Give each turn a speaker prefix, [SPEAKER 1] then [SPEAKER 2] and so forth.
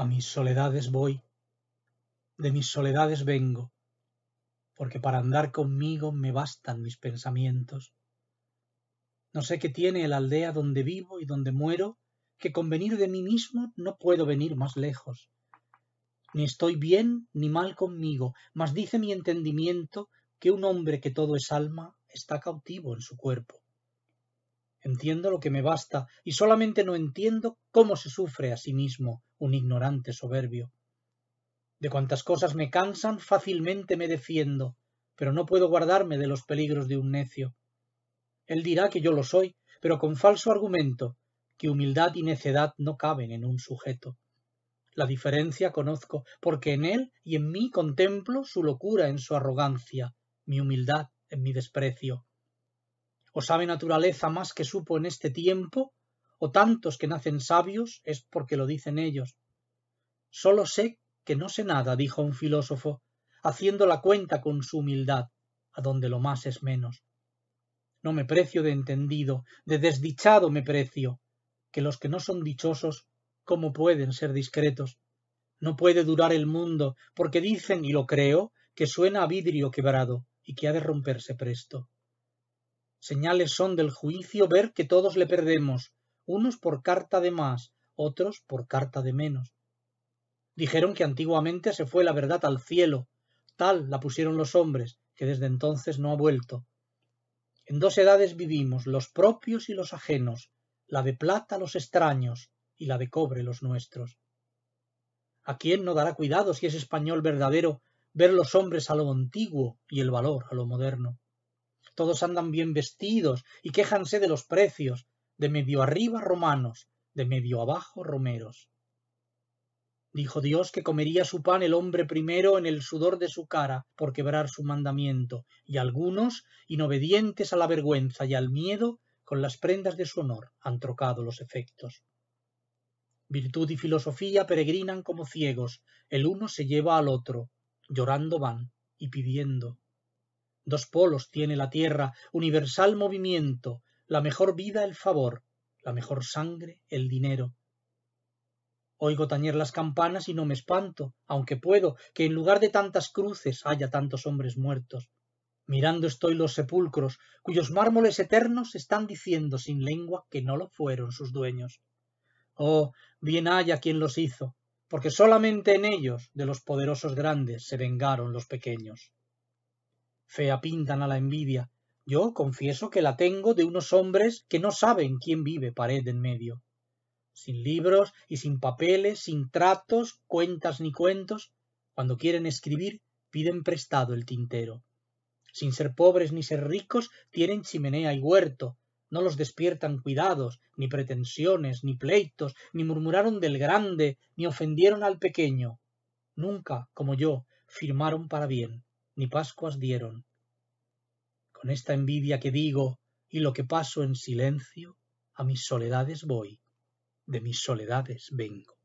[SPEAKER 1] A mis soledades voy, de mis soledades vengo, porque para andar conmigo me bastan mis pensamientos. No sé qué tiene el aldea donde vivo y donde muero, que con venir de mí mismo no puedo venir más lejos. Ni estoy bien ni mal conmigo, mas dice mi entendimiento que un hombre que todo es alma está cautivo en su cuerpo. Entiendo lo que me basta, y solamente no entiendo cómo se sufre a sí mismo, un ignorante soberbio. De cuantas cosas me cansan, fácilmente me defiendo, pero no puedo guardarme de los peligros de un necio. Él dirá que yo lo soy, pero con falso argumento, que humildad y necedad no caben en un sujeto. La diferencia conozco, porque en él y en mí contemplo su locura en su arrogancia, mi humildad en mi desprecio. ¿O sabe naturaleza más que supo en este tiempo o tantos que nacen sabios es porque lo dicen ellos. Solo sé que no sé nada, dijo un filósofo, haciendo la cuenta con su humildad, a donde lo más es menos. No me precio de entendido, de desdichado me precio, que los que no son dichosos, ¿cómo pueden ser discretos? No puede durar el mundo, porque dicen, y lo creo, que suena a vidrio quebrado y que ha de romperse presto. Señales son del juicio ver que todos le perdemos, unos por carta de más, otros por carta de menos. Dijeron que antiguamente se fue la verdad al cielo, tal la pusieron los hombres, que desde entonces no ha vuelto. En dos edades vivimos, los propios y los ajenos, la de plata los extraños y la de cobre los nuestros. ¿A quién no dará cuidado si es español verdadero ver los hombres a lo antiguo y el valor a lo moderno? Todos andan bien vestidos y quéjanse de los precios, de medio arriba romanos, de medio abajo romeros. Dijo Dios que comería su pan el hombre primero en el sudor de su cara por quebrar su mandamiento, y algunos, inobedientes a la vergüenza y al miedo, con las prendas de su honor han trocado los efectos. Virtud y filosofía peregrinan como ciegos, el uno se lleva al otro, llorando van y pidiendo. Dos polos tiene la tierra, universal movimiento, la mejor vida el favor, la mejor sangre el dinero. Oigo tañer las campanas y no me espanto, aunque puedo, que en lugar de tantas cruces haya tantos hombres muertos. Mirando estoy los sepulcros, cuyos mármoles eternos están diciendo sin lengua que no lo fueron sus dueños. Oh, bien haya quien los hizo, porque solamente en ellos de los poderosos grandes se vengaron los pequeños. Fea pintan a la envidia, yo confieso que la tengo de unos hombres que no saben quién vive pared en medio. Sin libros y sin papeles, sin tratos, cuentas ni cuentos, cuando quieren escribir piden prestado el tintero. Sin ser pobres ni ser ricos, tienen chimenea y huerto, no los despiertan cuidados, ni pretensiones, ni pleitos, ni murmuraron del grande, ni ofendieron al pequeño. Nunca, como yo, firmaron para bien, ni Pascuas dieron, con esta envidia que digo y lo que paso en silencio, a mis soledades voy, de mis soledades vengo.